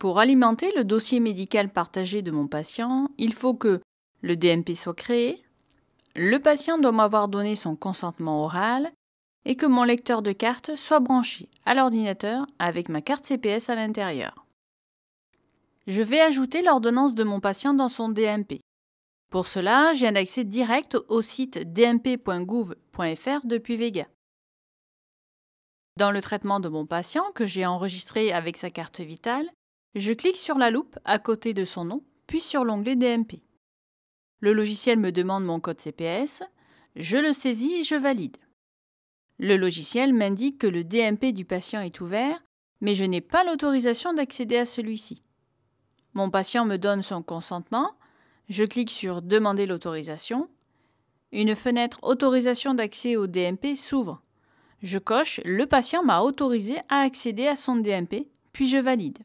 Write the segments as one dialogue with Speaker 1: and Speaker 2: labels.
Speaker 1: Pour alimenter le dossier médical partagé de mon patient, il faut que le DMP soit créé, le patient doit m'avoir donné son consentement oral et que mon lecteur de carte soit branché à l'ordinateur avec ma carte CPS à l'intérieur. Je vais ajouter l'ordonnance de mon patient dans son DMP. Pour cela, j'ai un accès direct au site dmp.gouv.fr depuis Vega. Dans le traitement de mon patient que j'ai enregistré avec sa carte vitale, je clique sur la loupe à côté de son nom, puis sur l'onglet DMP. Le logiciel me demande mon code CPS, je le saisis et je valide. Le logiciel m'indique que le DMP du patient est ouvert, mais je n'ai pas l'autorisation d'accéder à celui-ci. Mon patient me donne son consentement, je clique sur Demander l'autorisation. Une fenêtre Autorisation d'accès au DMP s'ouvre. Je coche Le patient m'a autorisé à accéder à son DMP, puis je valide.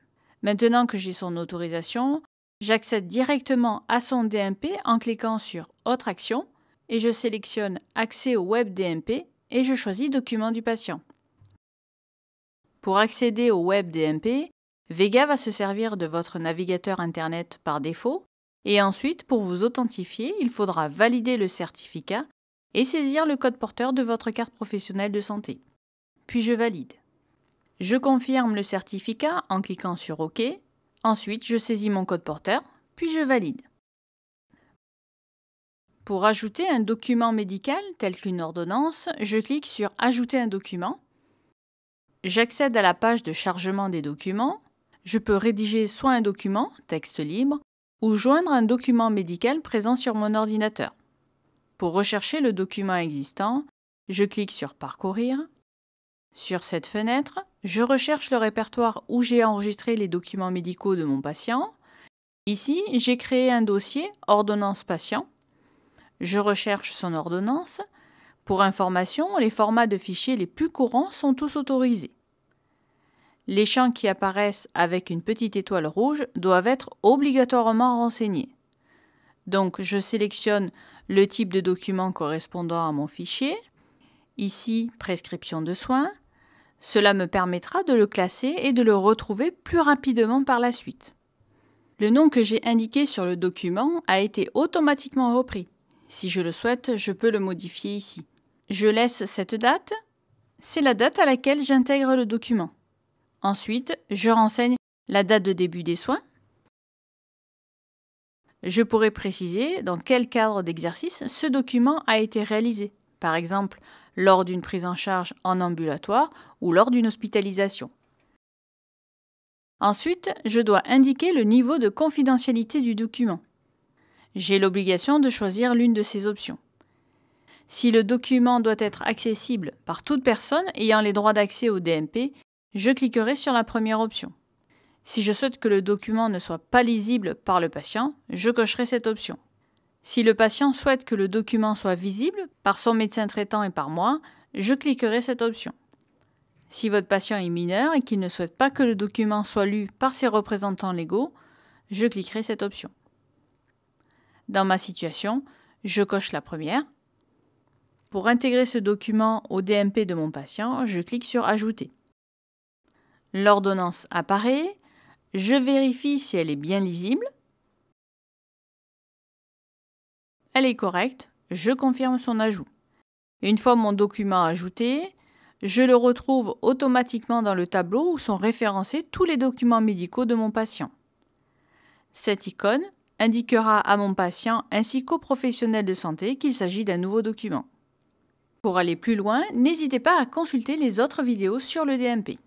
Speaker 1: Maintenant que j'ai son autorisation, j'accède directement à son DMP en cliquant sur Autre action et je sélectionne Accès au web DMP et je choisis Document du patient. Pour accéder au web DMP, Vega va se servir de votre navigateur Internet par défaut et ensuite, pour vous authentifier, il faudra valider le certificat et saisir le code porteur de votre carte professionnelle de santé. Puis je valide. Je confirme le certificat en cliquant sur OK. Ensuite, je saisis mon code porteur, puis je valide. Pour ajouter un document médical tel qu'une ordonnance, je clique sur Ajouter un document. J'accède à la page de chargement des documents. Je peux rédiger soit un document, texte libre, ou joindre un document médical présent sur mon ordinateur. Pour rechercher le document existant, je clique sur Parcourir sur cette fenêtre, je recherche le répertoire où j'ai enregistré les documents médicaux de mon patient. Ici, j'ai créé un dossier Ordonnance patient. Je recherche son ordonnance. Pour information, les formats de fichiers les plus courants sont tous autorisés. Les champs qui apparaissent avec une petite étoile rouge doivent être obligatoirement renseignés. Donc je sélectionne le type de document correspondant à mon fichier. Ici, prescription de soins. Cela me permettra de le classer et de le retrouver plus rapidement par la suite. Le nom que j'ai indiqué sur le document a été automatiquement repris. Si je le souhaite, je peux le modifier ici. Je laisse cette date. C'est la date à laquelle j'intègre le document. Ensuite, je renseigne la date de début des soins. Je pourrais préciser dans quel cadre d'exercice ce document a été réalisé. Par exemple, lors d'une prise en charge en ambulatoire ou lors d'une hospitalisation. Ensuite, je dois indiquer le niveau de confidentialité du document. J'ai l'obligation de choisir l'une de ces options. Si le document doit être accessible par toute personne ayant les droits d'accès au DMP, je cliquerai sur la première option. Si je souhaite que le document ne soit pas lisible par le patient, je cocherai cette option. Si le patient souhaite que le document soit visible par son médecin traitant et par moi, je cliquerai cette option. Si votre patient est mineur et qu'il ne souhaite pas que le document soit lu par ses représentants légaux, je cliquerai cette option. Dans ma situation, je coche la première. Pour intégrer ce document au DMP de mon patient, je clique sur Ajouter. L'ordonnance apparaît. Je vérifie si elle est bien lisible. elle est correcte, je confirme son ajout. Une fois mon document ajouté, je le retrouve automatiquement dans le tableau où sont référencés tous les documents médicaux de mon patient. Cette icône indiquera à mon patient ainsi qu'au professionnels de santé qu'il s'agit d'un nouveau document. Pour aller plus loin, n'hésitez pas à consulter les autres vidéos sur le DMP.